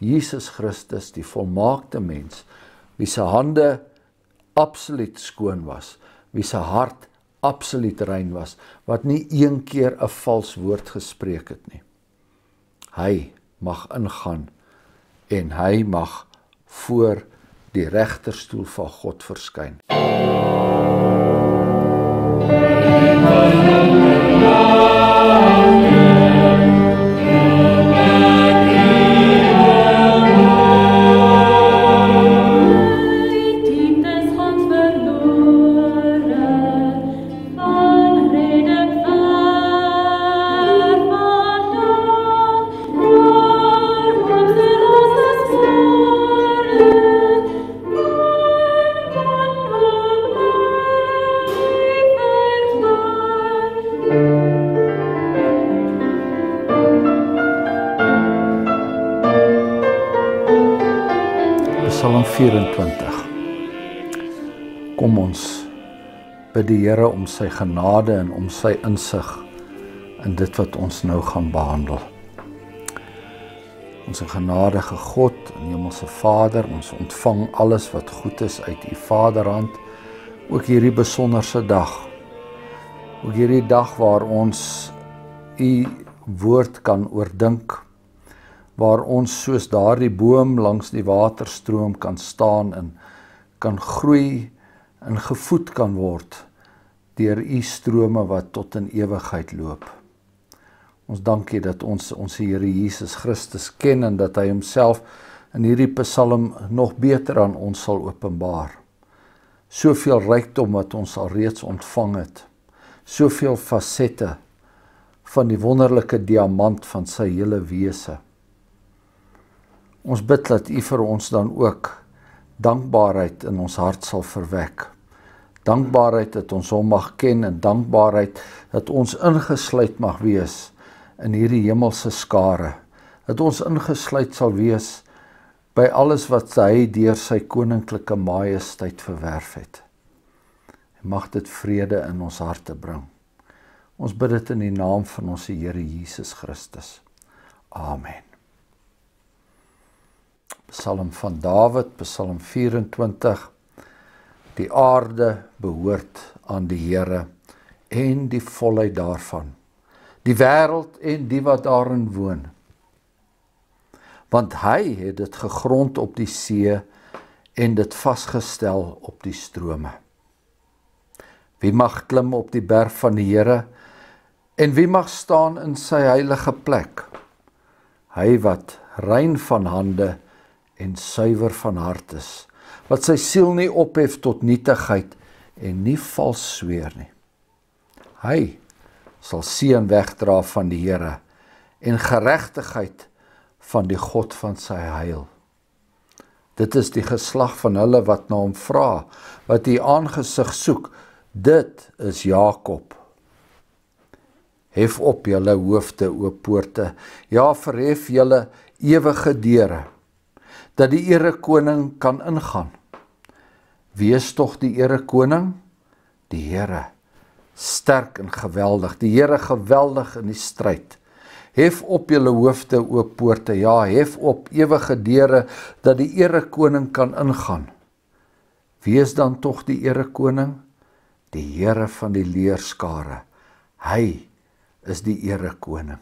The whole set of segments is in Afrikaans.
Jesus Christus, die volmaakte mens, wie se hande absoluut skoon was, wie se hart absoluut rein was, wat nie een keer 'n vals woord gespreek het nie. Hy mag ingaan en hy mag voor die regterstoel van God verskyn. Amen. die Here om sy genade en om sy insig in dit wat ons nou gaan behandel. Ons genadige God, en Hemelse Vader, ons ontvang alles wat goed is uit U Vaderhand, ook hierdie besonderse dag. Ook hierdie dag waar ons U woord kan oordink, waar ons soos daardie boom langs die waterstroom kan staan en kan groei en gevoed kan word deur u strome wat tot in ewigheid loop. Ons dankie dat ons ons Here Jesus Christus ken en dat hy homself in hierdie Psalm nog beter aan ons sal openbaar. Soveel rykdom wat ons al reeds ontvang het. Soveel fasette van die wonderlike diamant van sy hele wese. Ons bid dat U vir ons dan ook dankbaarheid in ons hart sal verwek dankbaarheid dat ons hom mag ken en dankbaarheid dat ons ingesluit mag wees in hierdie hemelse skare dat ons ingesluit sal wees by alles wat hy deur sy koninklike majesteit verwerf het mag dit vrede in ons harte bring ons bid dit in die naam van ons Here Jesus Christus amen Psalm van Dawid Psalm 24 Die aarde behoort aan die Here en die volheid daarvan. Die wêreld en die wat daarin woon. Want hy het dit gegrond op die see en dit vasgestel op die strome. Wie mag klim op die berg van die Here en wie mag staan in sy heilige plek? Hy wat rein van hande en suiwer van hart is wat sy siel nie ophef tot nietigheid en nie vals sweer nie. Hy sal seën wegdra van die Here en geregtigheid van die God van sy heil. Dit is die geslag van hulle wat na hom vra, wat hy aangesig soek. Dit is Jakob. Hef op julle hoofde o poorte, ja verhef julle ewige deure, dat die Here koning kan ingaan. Wees tog die Here koning, die Here sterk en geweldig, die Here geweldig in die stryd. Hef op julle hoofde oop poorte, ja, hef op ewige deure dat die Here koning kan ingaan. Wees dan tog die Here koning, die Here van die leerskare. Hy is die Here koning.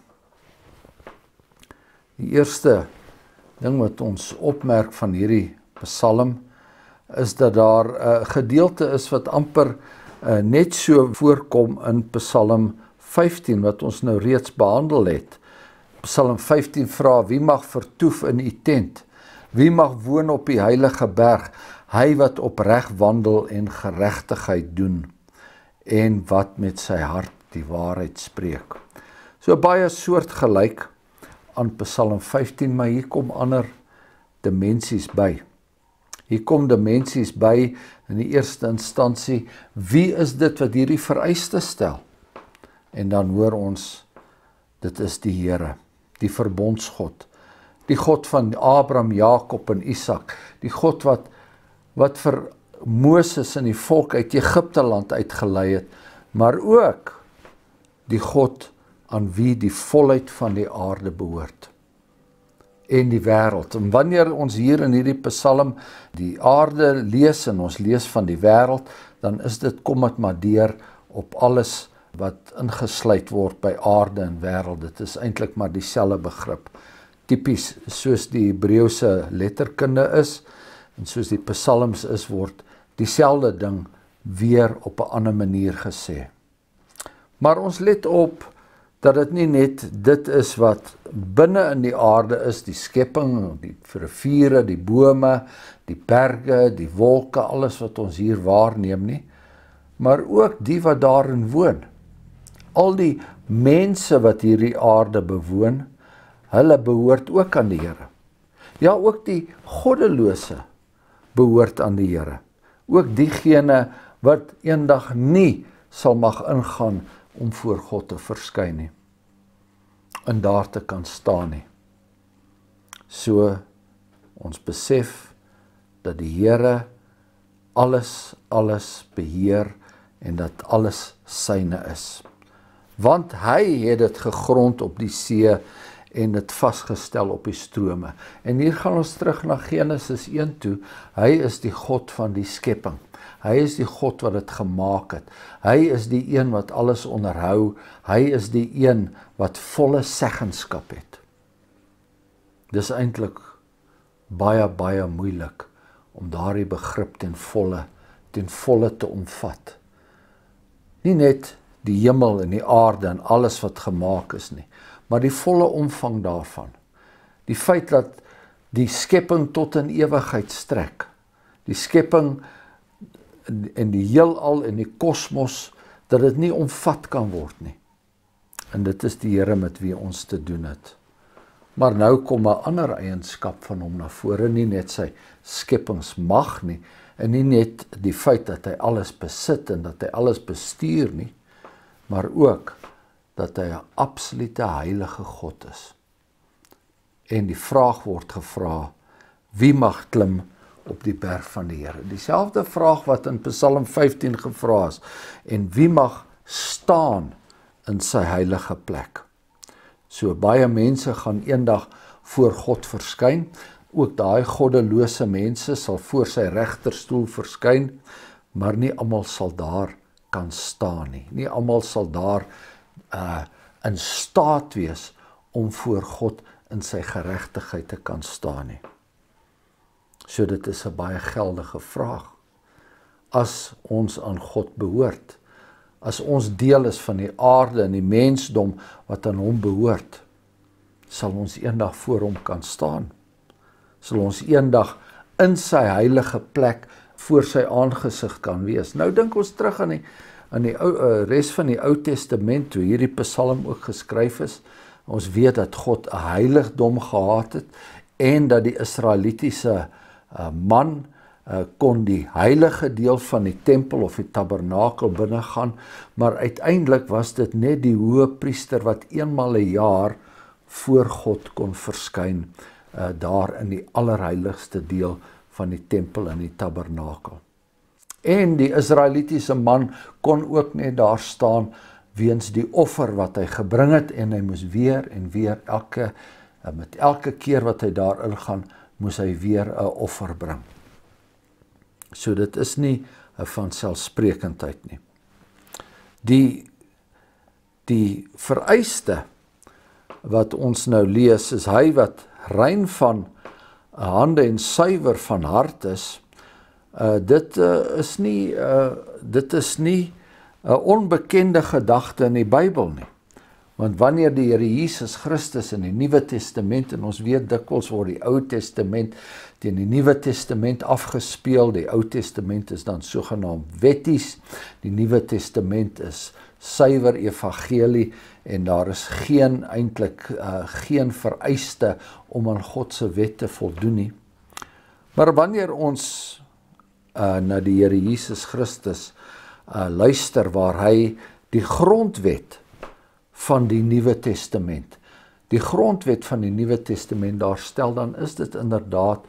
Die eerste ding wat ons opmerk van hierdie Psalm 119 is dat daar 'n uh, eh, gedeelte is wat amper uh, net so voorkom in Psalm 15 wat ons nou reeds behandel het. Psalm 15 vra: Wie mag vertoef in u tent? Wie mag woon op die heilige berg? Hy wat opreg wandel en geregtigheid doen en wat met sy hart die waarheid spreek. So baie soortgelyk aan Psalm 15, maar hier kom ander dimensies by. Hier kom dimensies by in die eerste instansie, wie is dit wat hierdie vereiste stel? En dan hoor ons dit is die Here, die verbondsgod, die God van Abraham, Jakob en Isak, die God wat wat vir Moses en die volk uit Egipte land uitgelei het, maar ook die God aan wie die volheid van die aarde behoort en die wêreld. En wanneer ons hier in hierdie Psalm die aarde lees en ons lees van die wêreld, dan is dit kom dit maar deur op alles wat ingesluit word by aarde en wêreld. Dit is eintlik maar dieselfde begrip. Tipies soos die Hebreëse letterkunde is en soos die Psalms is word dieselfde ding weer op 'n ander manier gesê. Maar ons let op dat dit nie net dit is wat binne in die aarde is, die skepping, die riviere, die bome, die berge, die wolke, alles wat ons hier waarneem nie, maar ook die wat daarin woon. Al die mense wat hierdie aarde bewoon, hulle behoort ook aan die Here. Ja, ook die goddelose behoort aan die Here. Ook diegene wat eendag nie sal mag ingaan om voor God te verskyn nie. In daar te kan staan nie. So ons besef dat die Here alles alles beheer en dat alles syne is. Want hy het dit gegrond op die see en dit vasgestel op die strome. En hier gaan ons terug na Genesis 1 toe. Hy is die God van die skepping. Hy is die God wat dit gemaak het. Hy is die een wat alles onderhou. Hy is die een wat volle seggenskap het. Dis eintlik baie baie moeilik om daardie begrip ten volle ten volle te omvat. Nie net die hemel en die aarde en alles wat gemaak is nie, maar die volle omvang daarvan. Die feit dat die skepping tot in ewigheid strek. Die skepping in en die heelal en die kosmos dat dit nie omvat kan word nie. En dit is die Here met wie ons te doen het. Maar nou kom 'n ander eienskap van hom na vore, nie net sy skepingsmag nie en nie net die feit dat hy alles besit en dat hy alles bestuur nie, maar ook dat hy 'n absolute heilige God is. En die vraag word gevra: Wie mag klim op die berg van die Here. Dieselfde vraag wat in Psalm 15 gevra is en wie mag staan in sy heilige plek. So baie mense gaan eendag voor God verskyn. Ook daai goddelose mense sal voor sy regterstoel verskyn, maar nie almal sal daar kan staan nie. Nie almal sal daar uh in staat wees om voor God in sy geregtigheid te kan staan nie. So dit is 'n baie geldige vraag. As ons aan God behoort, as ons deel is van die aarde en die mensdom wat aan hom behoort, sal ons eendag voor hom kan staan. Sal ons eendag in sy heilige plek voor sy aangesig kan wees. Nou dink ons terug aan die aan die ou eh, res van die Ou Testament toe hierdie Psalm ook geskryf is. Ons weet dat God 'n heiligdom gehad het en dat die Israelitiese 'n man kon die heilige deel van die tempel of die tabernakel binne gaan, maar uiteindelik was dit net die hoë priester wat eenmal 'n een jaar voor God kon verskyn uh, daar in die allerheiligste deel van die tempel in die tabernakel. En die Israelitiese man kon ook net daar staan weens die offer wat hy gebring het en hy moes weer en weer elke eh, met elke keer wat hy daar ingaan moes hy weer 'n offer bring. So dit is nie 'n vanselfsprekendheid nie. Die die vereiste wat ons nou lees is hy wat rein van hande en suiwer van hart is. Uh dit uh, is nie uh dit is nie 'n onbekende gedagte in die Bybel nie. Want wanneer die Here Jesus Christus in die Nuwe Testament en ons weet dikwels word die Ou Testament teen die Nuwe Testament afgespeel, die Ou Testament is dan sogenaamd wetties, die Nuwe Testament is suiwer evangelie en daar is geen eintlik uh, eh, geen vereiste om aan God se wet te voldoen nie. Maar wanneer ons uh, na die Here Jesus Christus uh, luister waar hy die grondwet van die Nuwe Testament. Die grondwet van die Nuwe Testament daar stel dan is dit inderdaad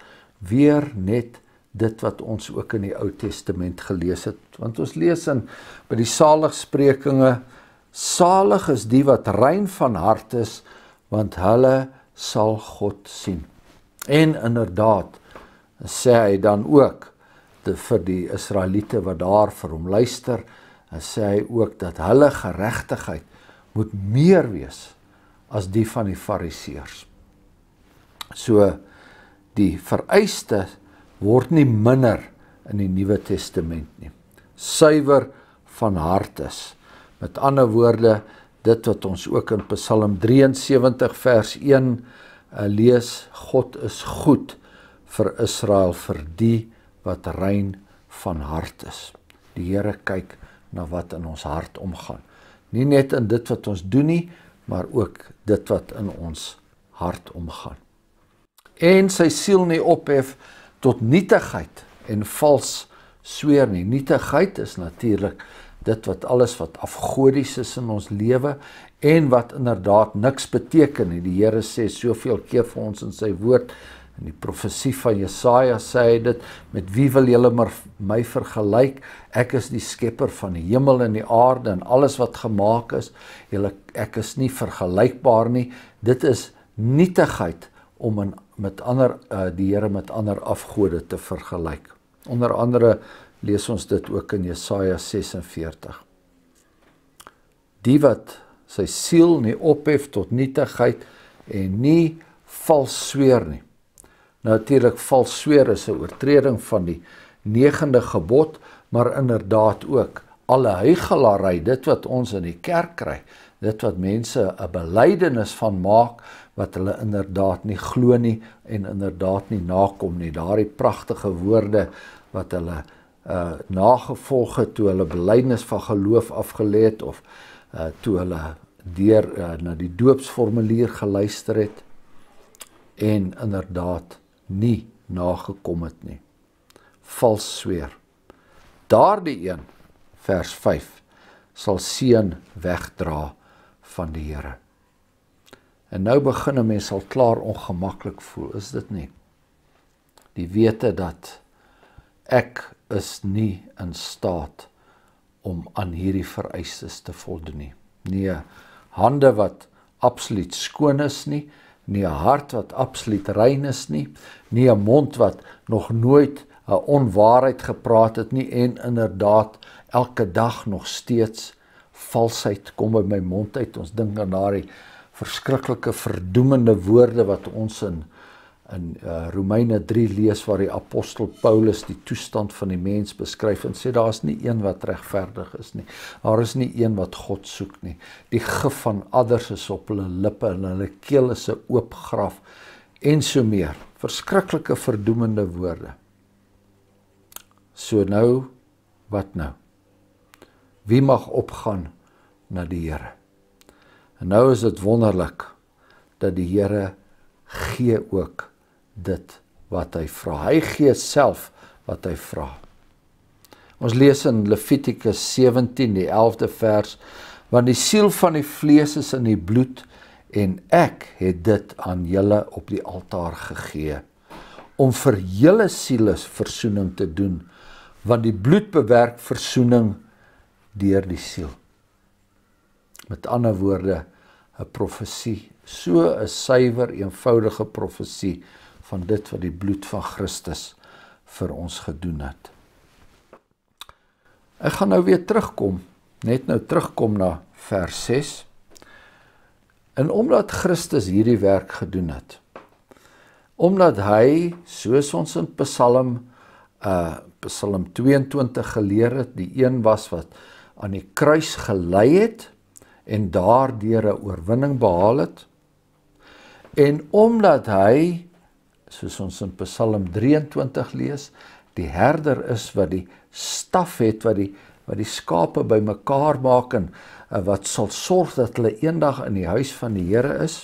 weer net dit wat ons ook in die Ou Testament gelees het. Want ons lees in by die saligsprekinge salig is die wat rein van hart is want hulle sal God sien. En inderdaad sê hy dan ook te vir die Israeliete wat daar vir hom luister, en sê hy ook dat hulle geregtigheid moet meer wees as die van die fariseërs. So die vereiste word nie minder in die Nuwe Testament nie. Suiwer van hart is. Met ander woorde, dit wat ons ook in Psalm 73 vers 1 uh, eh, lees, God is goed vir Israel vir die wat rein van hart is. Die Here kyk na wat in ons hart omgaan nie net in dit wat ons doen nie, maar ook dit wat in ons hart omgaan. En sy siel nie ophef tot nietigheid en vals sweer nie. Nietigheid is natuurlik dit wat alles wat afgodies is in ons lewe en wat inderdaad niks beteken nie. Die Here sê soveel keer vir ons in sy woord In die profesie van Jesaja sê hy dit, met wie wil julle maar my vergelyk? Ek is die skepper van die hemel en die aarde en alles wat gemaak is. Julle ek is nie vergelykbaar nie. Dit is nietigheid om in, met ander uh, die Here met ander afgode te vergelyk. Onder andere lees ons dit ook in Jesaja 46. Die wat sy siel nie ophef tot nietigheid en nie vals sweer nie. Natuurlik vals sweer is 'n oortreding van die 9de gebod, maar inderdaad ook alle hygelary, dit wat ons in die kerk kry, dit wat mense 'n belydenis van maak wat hulle inderdaad nie glo nie en inderdaad nie nakom nie. Daardie pragtige woorde wat hulle uh nagevolg het toe hulle belydenis van geloof afgelê het of uh toe hulle deur uh, na die doopsformulier geluister het en inderdaad nie nagekom het nie. Vals sweer. Daardie een vers 5 sal seën wegdra van die Here. En nou begin 'n mens al klaar ongemaklik voel, is dit nie? Die wete dat ek is nie in staat om aan hierdie vereistes te voldoen nie. Nee, hande wat absoluut skoon is nie, nie 'n hart wat absoluut rein is nie, nie 'n mond wat nog nooit 'n onwaarheid gepraat het nie en inderdaad elke dag nog steeds valsheid kom by my mond uit. Ons dink aan daai verskriklike verdoemende woorde wat ons in in uh, Romeine 3 lees waar die apostel Paulus die toestand van die mens beskryf en sê daar's nie een wat regverdig is nie. Daar is nie een wat God soek nie. Die gif van adders is op hulle lippe en hulle keel is 'n oop graf en so meer. Verskriklike verdoemende woorde. So nou wat nou? Wie mag opgaan na die Here? En nou is dit wonderlik dat die Here gee ook dit wat hy vra. Hy gee self wat hy vra. Ons lees in Levitikus 17 die 11de vers want die siel van die vlees is in die bloed en ek het dit aan julle op die altaar gegee om vir julle sieles verzoening te doen want die bloed bewerk verzoening deur die siel. Met ander woorde 'n profesie. So 'n suiwer, eenvoudige profesie van dit wat die bloed van Christus vir ons gedoen het. Ek gaan nou weer terugkom, net nou terugkom na vers 6. En omdat Christus hierdie werk gedoen het. Omdat hy, soos ons in Psalm uh Psalm 22 geleer het, die een was wat aan die kruis gelei het en daardeur 'n oorwinning behaal het. En omdat hy soos ons in Psalm 23 lees, die herder is wat die staf het wat die wat die skape bymekaar maak en eh, wat sal sorg dat hulle eendag in die huis van die Here is,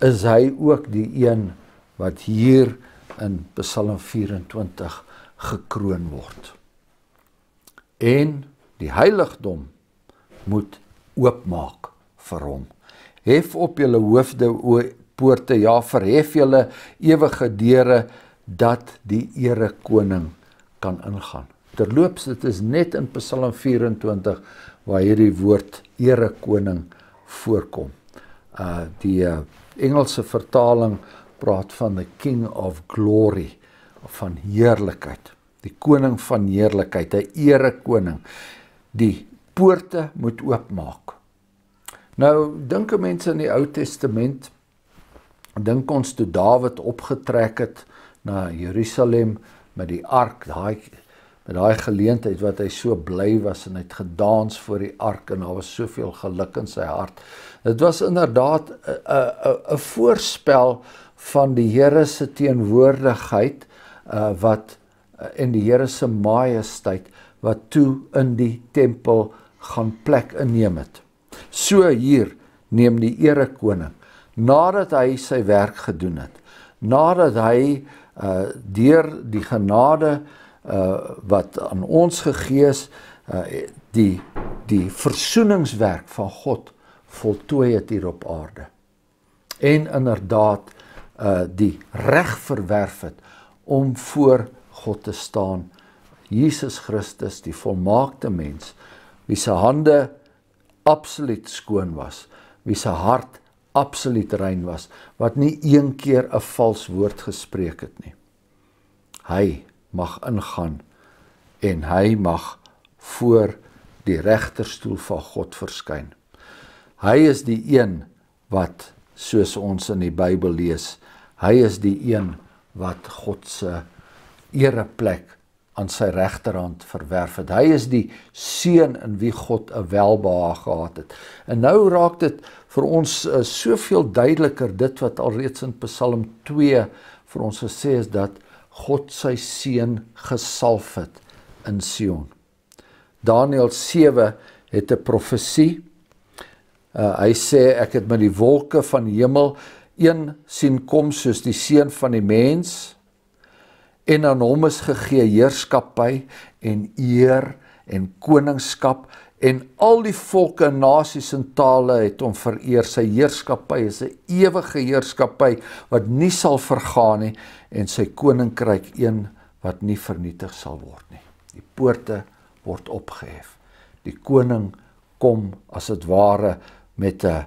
is hy ook die een wat hier in Psalm 24 gekroon word. En die heiligdom moet oopmaak vir hom. Hef op julle hoofde o poorte, ja verhef julle ewige deure dat die ere koning kan ingaan. Terloops, dit is net in Psalm 24 waar hierdie woord ere koning voorkom. Uh die uh, Engelse vertaling praat van the king of glory van heerlikheid, die koning van heerlikheid, 'n ere koning. Die poorte moet oopmaak. Nou dink mense in die Ou Testament dink ons toe Dawid opgetrek het na Jerusalem met die ark, daai met daai geleentheid wat hy so bly was en hy het gedans voor die ark en daar was soveel geluk in sy hart. Dit was inderdaad 'n 'n 'n voorspel van die Here se teenwoordigheid uh, wat en die Here se majesteit wat toe in die tempel gaan plek inneem het. So hier neem die ere koning nadat hy sy werk gedoen het, nadat hy uh deur die genade uh wat aan ons gegee is, uh die die versoeningswerk van God voltooi het hier op aarde. En inderdaad uh die reg verwerf het om voor God te staan. Jesus Christus, die volmaakte mens, wie se hande absoluut skoon was, wie se hart absoluut rein was, wat nie een keer 'n vals woord gespreek het nie. Hy mag ingaan en hy mag voor die regterstoel van God verskyn. Hy is die een wat soos ons in die Bybel lees, hy is die een wat God se ereplek aan sy regterhand verwerf het. Hy is die seun in wie God 'n welbehaag gehad het. En nou raak dit vir ons uh, soveel duideliker dit wat alreeds in Psalm 2 vir ons gesê is dat God sy seun gesalf het in Sion. Daniël 7 het 'n profesie. Uh, eh, hy sê ek het met die wolke van hemel een sien kom soos die seun van die mens en aan hom is gegee heerskappy en eer en koningskap en al die volke en nasies en tale het hom vereer sy heerskappy is 'n ewige heerskappy wat nie sal vergaan nie en sy koninkryk een wat nie vernietig sal word nie die poorte word opgehef die koning kom as dit ware met 'n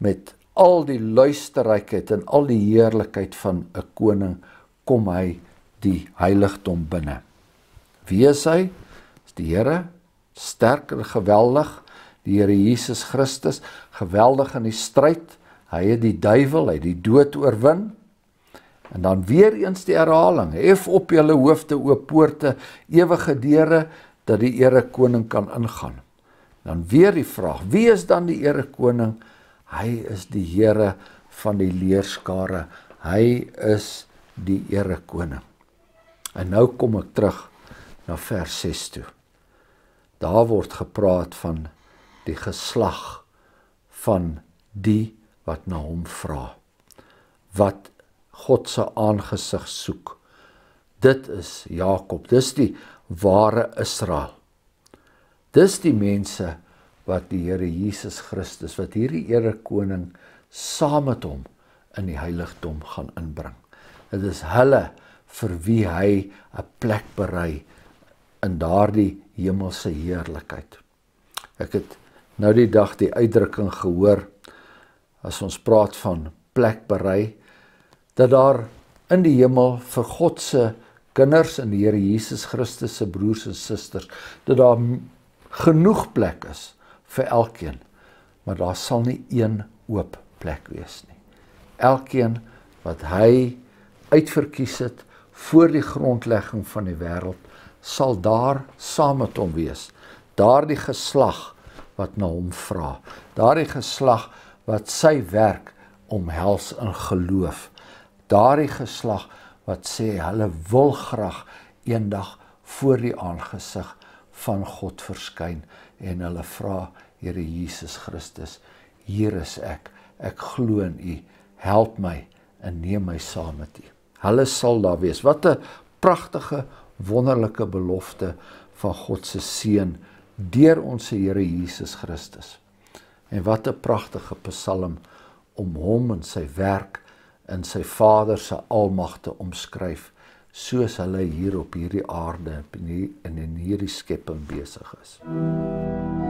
met al die luisterrykheid en al die heerlikheid van 'n koning kom hy die heiligdom binne wie is hy is die Here sterk en geweldig, die Here Jesus Christus, geweldig in die stryd. Hy het die duiwel, hy het die dood oorwin. En dan weer eens die herhaling: "Hef op julle hoofde oop poorte, ewige deure dat die Here koning kan ingaan." Dan weer die vraag: "Wie is dan die Here koning?" Hy is die Here van die leerskare. Hy is die Here koning. En nou kom ek terug na vers 6 toe daar word gepraat van die geslag van die wat na hom vra wat God se aangesig soek dit is Jakob dis die ware Israel dis die mense wat die Here Jesus Christus wat hierdie ere koning saam met hom in die heiligdom gaan inbring dit is hulle vir wie hy 'n plek berei in daardie hemelse heerlikheid. Ek het nou die dag die uitdrukking gehoor as ons praat van plek berei dat daar in die hemel vir God se kinders in die Here Jesus Christus se broers en susters dat daar genoeg plek is vir elkeen maar daar sal nie een oop plek wees nie elkeen wat hy uitverkies het voor die grondlegging van die wêreld sal daar saam met hom wees. Daardie geslag wat na hom vra, daardie geslag wat sy werk omhels in geloof, daardie geslag wat sê hulle wil graag eendag voor die aangesig van God verskyn en hulle vra Here Jesus Christus, hier is ek. Ek glo in U. Help my en neem my saam met U. Hulle sal daar wees. Wat 'n pragtige wonderlike belofte van God se seën deur ons Here Jesus Christus. En wat 'n pragtige Psalm om hom en sy werk in sy Vader se almagte omskryf soos hulle hier op hierdie aarde in hierdie skepping besig is. MUZIEK